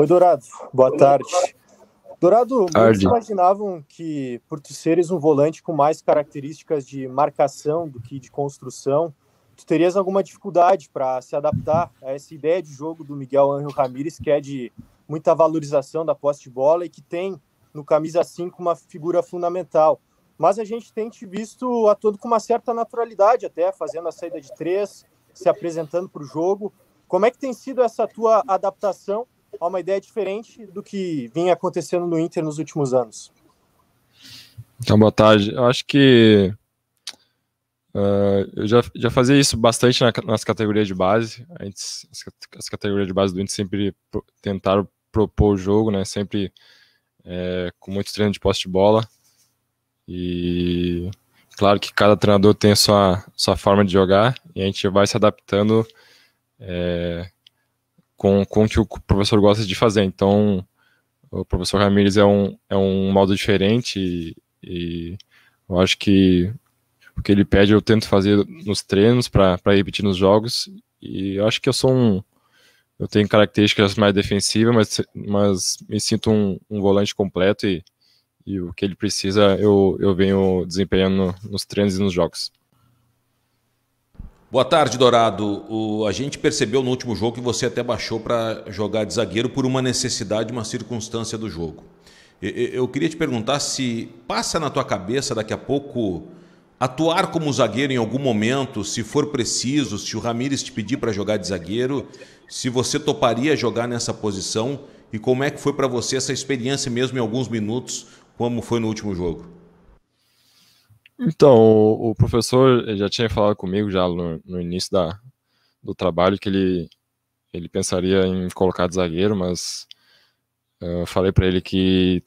Oi, Dourado. Boa tarde. Dourado, tarde. muitos imaginavam que, por tu seres um volante com mais características de marcação do que de construção, tu terias alguma dificuldade para se adaptar a essa ideia de jogo do Miguel Ángel Ramírez, que é de muita valorização da posse de bola e que tem no camisa 5 uma figura fundamental. Mas a gente tem te visto atuando com uma certa naturalidade até, fazendo a saída de três, se apresentando para o jogo. Como é que tem sido essa tua adaptação a uma ideia diferente do que vinha acontecendo no Inter nos últimos anos. Então, boa tarde. Eu acho que uh, eu já, já fazia isso bastante na, nas categorias de base. Antes, as, as, categorias de base do Inter sempre pro, tentaram propor o jogo, né? Sempre é, com muito treino de posse de bola. E claro que cada treinador tem a sua, sua forma de jogar e a gente vai se adaptando é, com, com o que o professor gosta de fazer. Então, o professor Ramírez é um, é um modo diferente e, e eu acho que o que ele pede eu tento fazer nos treinos para repetir nos jogos e eu acho que eu sou um eu tenho características mais defensivas mas, mas me sinto um, um volante completo e, e o que ele precisa eu, eu venho desempenhando nos treinos e nos jogos Boa tarde, Dourado. O, a gente percebeu no último jogo que você até baixou para jogar de zagueiro por uma necessidade, uma circunstância do jogo. Eu, eu queria te perguntar se passa na tua cabeça daqui a pouco atuar como zagueiro em algum momento, se for preciso, se o Ramires te pedir para jogar de zagueiro, se você toparia jogar nessa posição e como é que foi para você essa experiência mesmo em alguns minutos, como foi no último jogo? Então, o, professor já tinha falado comigo já no, no início da, do trabalho que ele, ele pensaria em colocar de zagueiro, mas eh, eu falei para ele que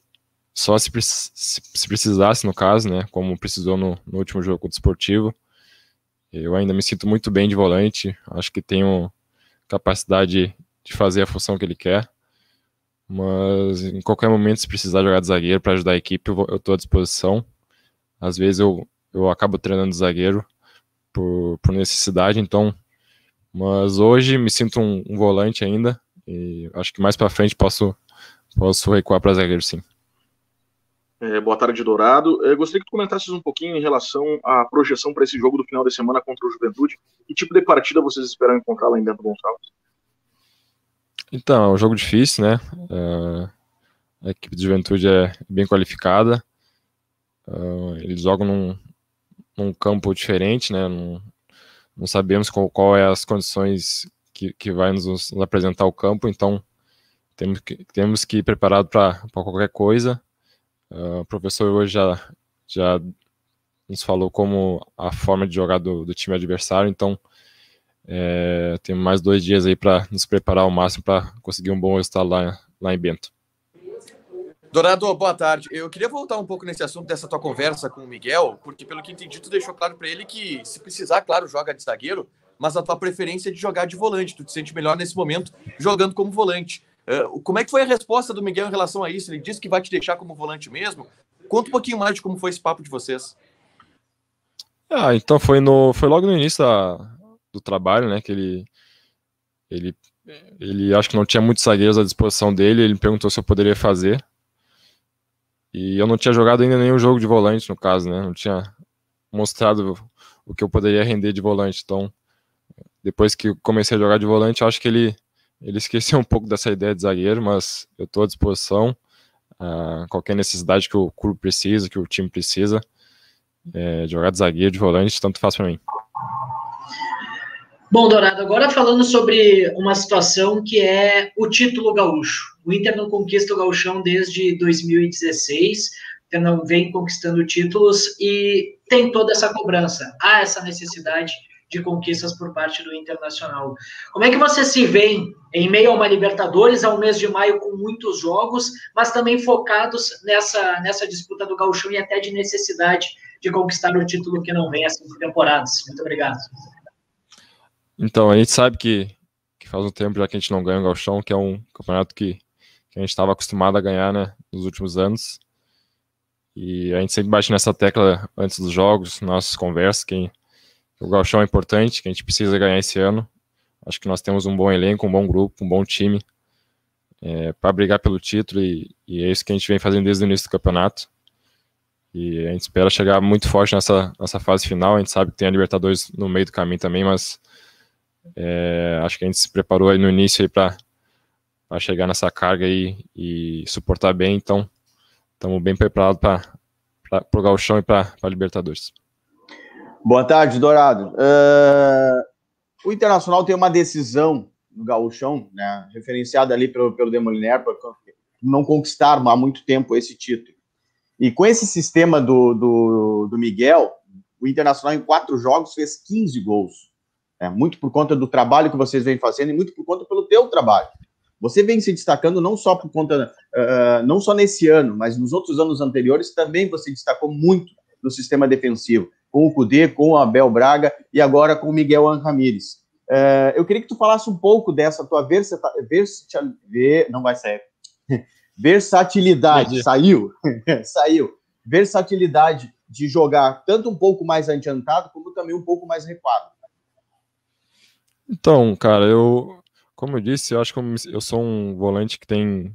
só se, se, precisasse, no caso, né, como precisou no, no último jogo do esportivo. Eu ainda me sinto muito bem de volante, acho que tenho capacidade de fazer a função que ele quer, mas em qualquer momento, se precisar jogar de zagueiro para ajudar a equipe, eu estou à disposição. Às vezes eu, eu acabo treinando zagueiro por, por necessidade, então. Mas hoje me sinto um, um volante ainda e acho que mais para frente posso, posso recuar para zagueiro, sim. É, boa tarde, Dourado. Eu é, gostaria que tu comentasses um pouquinho em relação à projeção para esse jogo do final de semana contra o Juventude. Que tipo de partida vocês esperam encontrar lá em Bento Gonçalves? Então, é um jogo difícil, né? É, a equipe de Juventude é bem qualificada. Uh, eles jogam num, num, campo diferente, né? não sabemos qual, qual é as condições que, que vai nos, nos apresentar o campo, então temos que, temos que ir preparado para qualquer coisa. Uh, o professor hoje já, já nos falou como a forma de jogar do, do time adversário, então é, temos mais dois dias aí para nos preparar ao máximo para conseguir um bom resultado lá, lá em Bento. Dourado, boa tarde. Eu queria voltar um pouco nesse assunto dessa tua conversa com o Miguel, porque pelo que entendi, tu deixou claro para ele que, se precisar, claro, joga de zagueiro, mas a tua preferência é de jogar de volante. Tu te sente melhor nesse momento jogando como volante. Uh, como é que foi a resposta do Miguel em relação a isso? Ele disse que vai te deixar como volante mesmo? Conta um pouquinho mais de como foi esse papo de vocês. Ah, então foi no foi logo no início da, do trabalho, né, que ele ele ele acho que não tinha muitos zagueiros à disposição dele, ele perguntou se eu poderia fazer. E eu não tinha jogado ainda nenhum jogo de volante, no caso, né? Não tinha mostrado o que eu poderia render de volante. Então, depois que comecei a jogar de volante, acho que ele, ele esqueceu um pouco dessa ideia de zagueiro, mas eu estou à disposição. Uh, qualquer necessidade que o clube precisa, que o time precisa, é, jogar de zagueiro, de volante, tanto faz para mim. Bom, Dourado, agora falando sobre uma situação que é o título gaúcho. O Inter não conquista o gauchão desde 2016, o então não vem conquistando títulos e tem toda essa cobrança. Há essa necessidade de conquistas por parte do Internacional. Como é que você se vê em meio a uma Libertadores, a um mês de maio com muitos jogos, mas também focados nessa, nessa disputa do gauchão e até de necessidade de conquistar o título que não vem há cinco temporadas? Muito obrigado. Então, a gente sabe que, que faz um tempo já que a gente não ganha o gauchão, que é um campeonato que que a gente estava acostumado a ganhar né, nos últimos anos. E a gente sempre bate nessa tecla antes dos jogos, nossas conversas, que o Galchão é importante, que a gente precisa ganhar esse ano. Acho que nós temos um bom elenco, um bom grupo, um bom time é, para brigar pelo título e, e, é isso que a gente vem fazendo desde o início do campeonato. E a gente espera chegar muito forte nessa, nessa fase final. A gente sabe que tem a Libertadores no meio do caminho também, mas é, acho que a gente se preparou aí no início para a chegar nessa carga aí e suportar bem. Então, estamos bem preparados para o Galchão e para a Libertadores. Boa tarde, Dourado. Uh, o Internacional tem uma decisão no Gaúchão, né, referenciada ali pelo, pelo Demoliner, para não conquistar há muito tempo esse título. E com esse sistema do, do, do Miguel, o Internacional, em quatro jogos, fez 15 gols. Né, muito por conta do trabalho que vocês vêm fazendo e muito por conta pelo teu trabalho. Você vem se destacando não só por conta, uh, não só nesse ano, mas nos outros anos anteriores também você destacou muito no sistema defensivo, com o Cudê, com o Abel Braga e agora com o Miguel Ramírez. Uh, eu queria que tu falasse um pouco dessa tua versatilidade, ver, não vai sair, versatilidade, saiu, saiu, versatilidade de jogar tanto um pouco mais adiantado como também um pouco mais recuado. Então, cara, eu como eu disse, eu acho que eu sou um volante que tem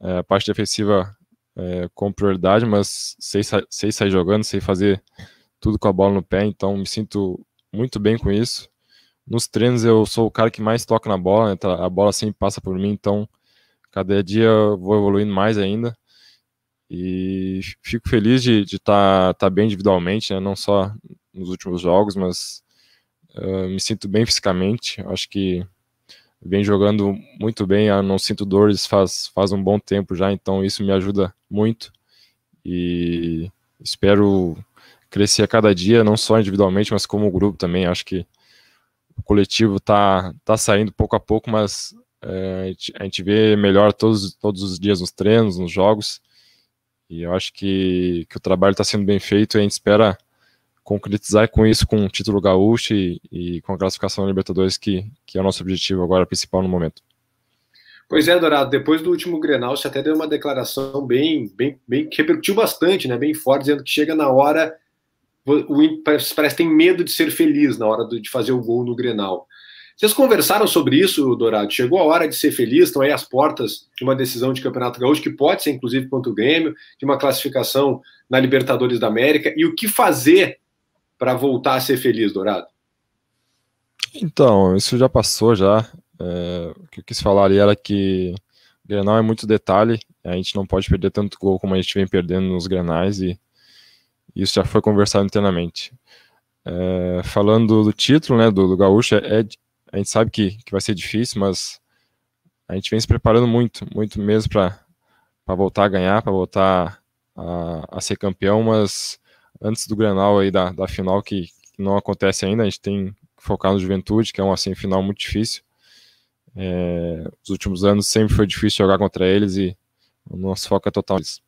é, a parte defensiva é, com prioridade, mas sei, sei sair jogando, sei fazer tudo com a bola no pé, então me sinto muito bem com isso. Nos treinos eu sou o cara que mais toca na bola, né, tá, a bola sempre passa por mim, então cada dia eu vou evoluindo mais ainda. E fico feliz de estar tá, tá bem individualmente, né, não só nos últimos jogos, mas uh, me sinto bem fisicamente. Acho que vem jogando muito bem, eu não sinto dores faz, faz um bom tempo já, então isso me ajuda muito e espero crescer a cada dia, não só individualmente, mas como grupo também. Acho que o coletivo tá, tá saindo pouco a pouco, mas é, a gente vê melhor todos, todos os dias nos treinos, nos jogos, e eu acho que, que o trabalho está sendo bem feito e a gente espera concretizar com isso, com o título gaúcho e, e com a classificação da Libertadores, que, que é o nosso objetivo agora principal no momento. Pois é, Dourado, depois do último Grenal, você até deu uma declaração bem, bem, bem que repercutiu bastante, né? Bem forte, dizendo que chega na hora, o, o parece, parece tem medo de ser feliz na hora do, de fazer o gol no Grenal. Vocês conversaram sobre isso, Dourado? Chegou a hora de ser feliz, estão aí as portas de uma decisão de Campeonato Gaúcho, que pode ser inclusive contra o Grêmio, de uma classificação na Libertadores da América, e o que fazer para voltar a ser feliz, Dourado? Então, isso já passou já. É, o que eu quis falar ali era que o Grenal é muito detalhe, a gente não pode perder tanto gol como a gente vem perdendo nos Grenais e isso já foi conversado internamente. É, falando do título, né, do, do Gaúcho, é, é a gente sabe que, que vai ser difícil, mas a gente vem se preparando muito, muito mesmo para voltar a ganhar, para voltar a, a, ser campeão, mas antes do Granal aí da, da final, que, não acontece ainda, a gente tem que focar no Juventude, que é um assim final muito difícil. É, os últimos anos sempre foi difícil jogar contra eles e o nosso foco é total. nisso.